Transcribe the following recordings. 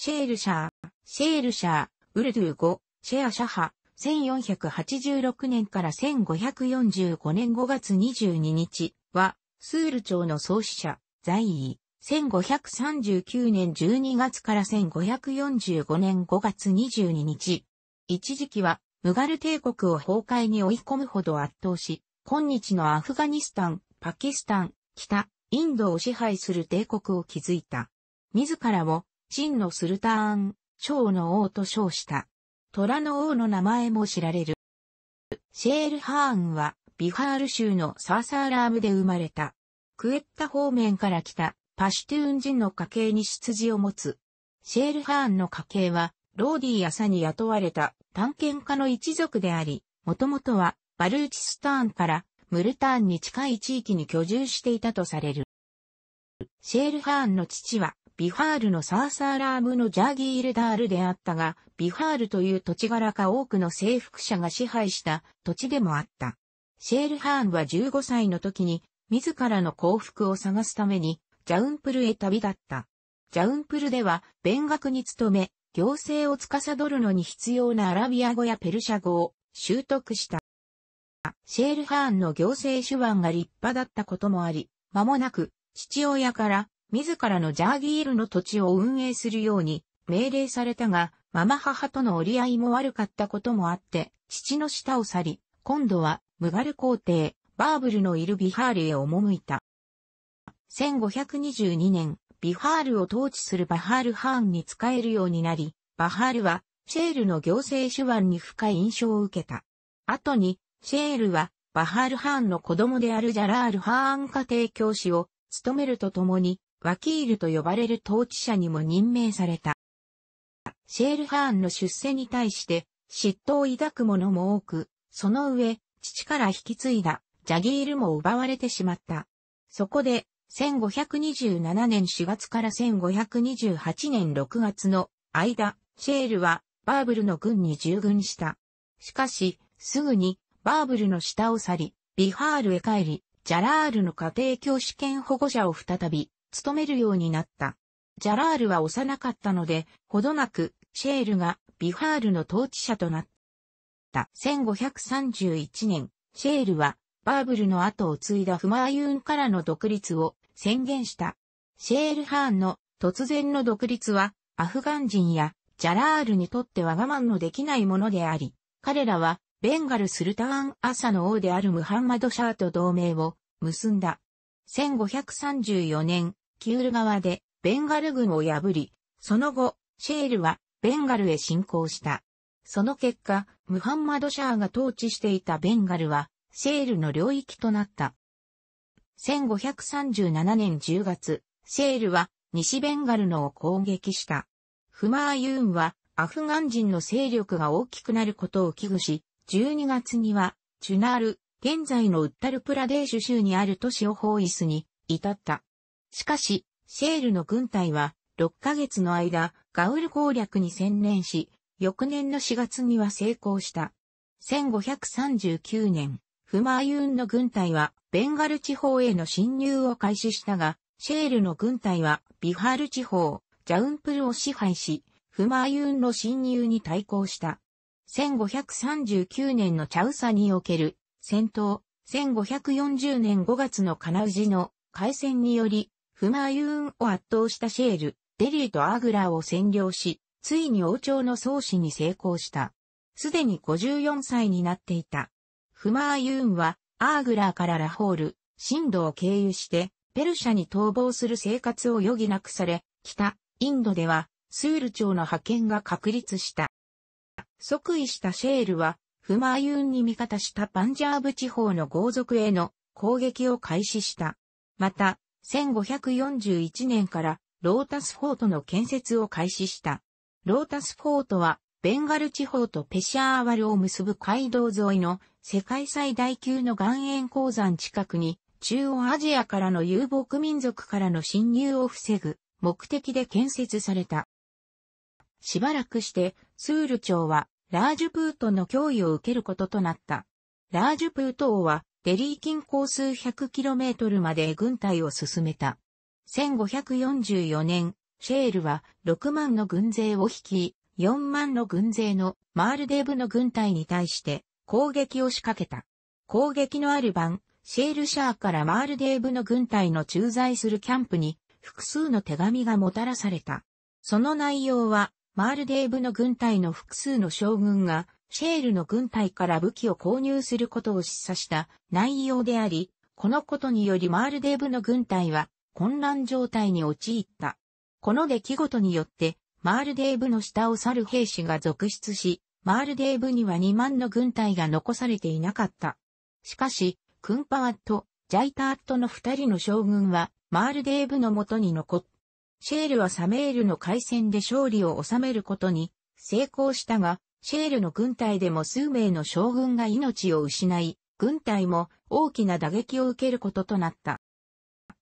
シェールシャー、シェールシャー、ウルドゥー語、シェアシャハ、1486年から1545年5月22日は、スール朝の創始者、在位、1539年12月から1545年5月22日。一時期は、ムガル帝国を崩壊に追い込むほど圧倒し、今日のアフガニスタン、パキスタン、北、インドを支配する帝国を築いた。自らを真のスルターン、蝶の王と称した。虎の王の名前も知られる。シェールハーンは、ビハール州のサーサーラームで生まれた。クエッタ方面から来たパシュトゥーン人の家系に出自を持つ。シェールハーンの家系は、ローディーサに雇われた探検家の一族であり、もともとはバルーチスターンからムルターンに近い地域に居住していたとされる。シェールハーンの父はビハールのサーサーラームのジャーギールダールであったが、ビハールという土地柄か多くの征服者が支配した土地でもあった。シェールハーンは15歳の時に、自らの幸福を探すために、ジャウンプルへ旅立った。ジャウンプルでは、勉学に勤め、行政を司るのに必要なアラビア語やペルシャ語を習得した。シェールハーンの行政手腕が立派だったこともあり、間もなく、父親から自らのジャーギールの土地を運営するように命令されたが、ママ母との折り合いも悪かったこともあって、父の下を去り、今度はムガル皇帝、バーブルのいるビハールへ赴いた。1522年、ビハールを統治するバハール・ハーンに仕えるようになり、バハールはシェールの行政手腕に深い印象を受けた。後に、シェールはバハール・ハーンの子供であるジャラール・ハーン家庭教師を務めるとともに、ワキールと呼ばれる統治者にも任命された。シェールハーンの出世に対して嫉妬を抱く者も多く、その上、父から引き継いだジャギールも奪われてしまった。そこで、1527年4月から1528年6月の間、シェールはバーブルの軍に従軍した。しかし、すぐにバーブルの下を去り、ビハールへ帰り、ジャラールの家庭教師兼保護者を再び務めるようになった。ジャラールは幼かったので、ほどなく、シェールがビハールの統治者となった。1531年、シェールはバーブルの後を継いだフマーユーンからの独立を宣言した。シェールハーンの突然の独立はアフガン人やジャラールにとっては我慢のできないものであり、彼らはベンガルスルターン朝の王であるムハンマド・シャーと同盟を結んだ。1534年、キュール側でベンガル軍を破り、その後、シェールはベンガルへ侵攻した。その結果、ムハンマド・シャーが統治していたベンガルは、シェールの領域となった。1537年10月、シェールは西ベンガルのを攻撃した。フマーユーンはアフガン人の勢力が大きくなることを危惧し、12月には、チュナール、現在のウッタルプラデーシュ州にある都市をホイスに至った。しかし、シェールの軍隊は6ヶ月の間、ガウル攻略に専念し、翌年の4月には成功した。1539年、フマーユーンの軍隊はベンガル地方への侵入を開始したが、シェールの軍隊はビハール地方、ジャウンプルを支配し、フマーユーンの侵入に対抗した。1539年のチャウサにおける戦闘、1540年5月のカナウジの海戦により、フマーユーンを圧倒したシェール、デリーとアグラを占領し、ついに王朝の創始に成功した。すでに54歳になっていた。フマーユーンは、アーグラーからラホール、シンドを経由して、ペルシャに逃亡する生活を余儀なくされ、北、インドでは、スール朝の派遣が確立した。即位したシェールは、フマーユーンに味方したパンジャーブ地方の豪族への攻撃を開始した。また、1541年からロータスフォートの建設を開始した。ロータスフォートはベンガル地方とペシャーワルを結ぶ街道沿いの世界最大級の岩塩鉱山近くに中央アジアからの遊牧民族からの侵入を防ぐ目的で建設された。しばらくしてスール町はラージュプートの脅威を受けることとなった。ラージュプート王はデリー近郊数百キロメートルまで軍隊を進めた。1544年、シェールは6万の軍勢を率い、4万の軍勢のマールデーブの軍隊に対して攻撃を仕掛けた。攻撃のある晩、シェールシャーからマールデーブの軍隊の駐在するキャンプに複数の手紙がもたらされた。その内容は、マールデーブの軍隊の複数の将軍がシェールの軍隊から武器を購入することを示唆した内容であり、このことによりマールデーブの軍隊は混乱状態に陥った。この出来事によって、マールデーブの下を去る兵士が続出し、マールデーブには2万の軍隊が残されていなかった。しかし、クンパワット、ジャイターットの2人の将軍は、マールデーブの元に残った。シェールはサメールの海戦で勝利を収めることに成功したが、シェールの軍隊でも数名の将軍が命を失い、軍隊も大きな打撃を受けることとなった。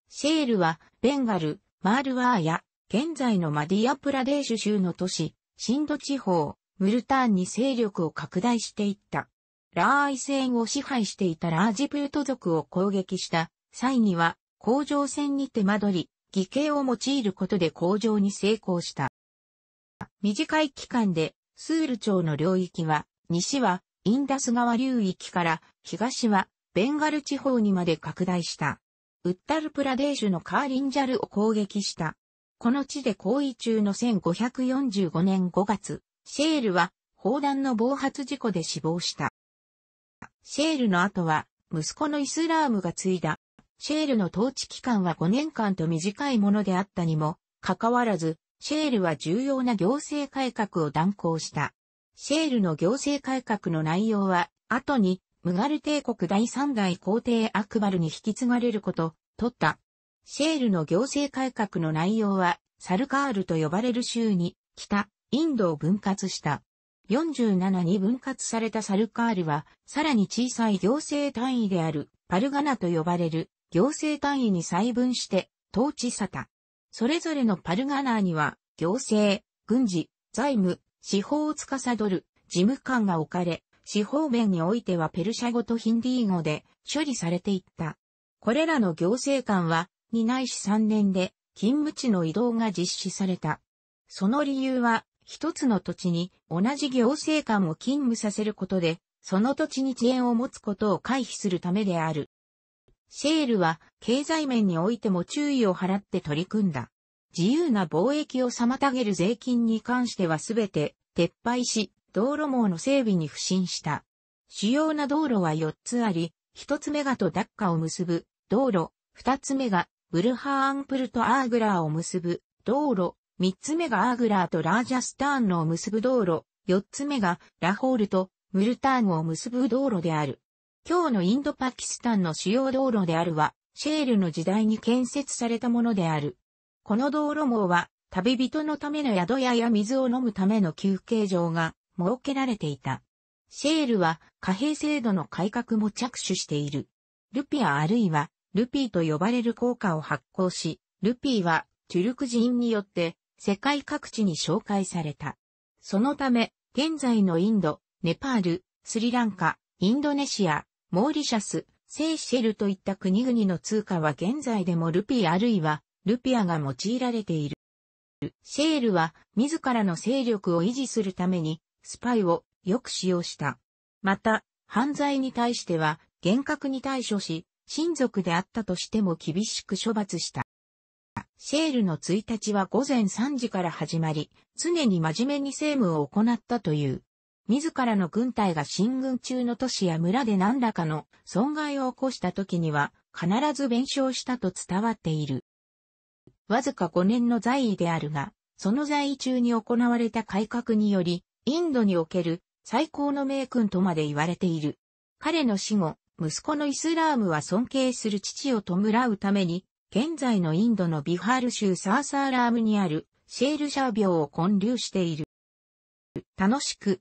シェールは、ベンガル、マールワーや、現在のマディアプラデーシュ州の都市、シンド地方、ムルターンに勢力を拡大していった。ラーイ戦を支配していたラージプート族を攻撃した際には、工場戦に手間取り、義兄を用いることで工場に成功した。短い期間でスール町の領域は、西はインダス川流域から東はベンガル地方にまで拡大した。ウッタルプラデーシュのカーリンジャルを攻撃した。この地で行為中の1545年5月、シェールは砲弾の暴発事故で死亡した。シェールの後は息子のイスラームが継いだ。シェールの統治期間は5年間と短いものであったにも、かかわらず、シェールは重要な行政改革を断行した。シェールの行政改革の内容は、後に、ムガル帝国第三代皇帝アクバルに引き継がれること、とった。シェールの行政改革の内容は、サルカールと呼ばれる州に、北、インドを分割した。47に分割されたサルカールは、さらに小さい行政単位である、パルガナと呼ばれる、行政単位に細分して、統治さた。それぞれのパルガナーには、行政、軍事、財務、司法を司る事務官が置かれ、司法面においてはペルシャ語とヒンディー語で処理されていった。これらの行政官は、2ないし3年で勤務地の移動が実施された。その理由は、一つの土地に同じ行政官を勤務させることで、その土地に遅延を持つことを回避するためである。シェールは経済面においても注意を払って取り組んだ。自由な貿易を妨げる税金に関してはすべて撤廃し、道路網の整備に不信した。主要な道路は4つあり、1つ目がとダッカを結ぶ道路、2つ目がブルハーンプルとアーグラーを結ぶ道路、3つ目がアーグラーとラージャスターンのを結ぶ道路、4つ目がラホールとムルターンを結ぶ道路である。今日のインドパキスタンの主要道路であるは、シェールの時代に建設されたものである。この道路網は、旅人のための宿屋や水を飲むための休憩場が設けられていた。シェールは貨幣制度の改革も着手している。ルピアあるいはルピーと呼ばれる硬貨を発行し、ルピーはトゥルク人によって世界各地に紹介された。そのため、現在のインド、ネパール、スリランカ、インドネシア、モーリシャス、セーシェルといった国々の通貨は現在でもルピーあるいはルピアが用いられている。シェールは自らの勢力を維持するためにスパイをよく使用した。また、犯罪に対しては厳格に対処し、親族であったとしても厳しく処罰した。シェールの1日は午前3時から始まり、常に真面目に政務を行ったという。自らの軍隊が進軍中の都市や村で何らかの損害を起こした時には必ず弁償したと伝わっている。わずか5年の在位であるが、その在位中に行われた改革により、インドにおける最高の名君とまで言われている。彼の死後、息子のイスラームは尊敬する父を弔うために、現在のインドのビハール州サーサーラームにあるシェールシャー病を建立している。楽しく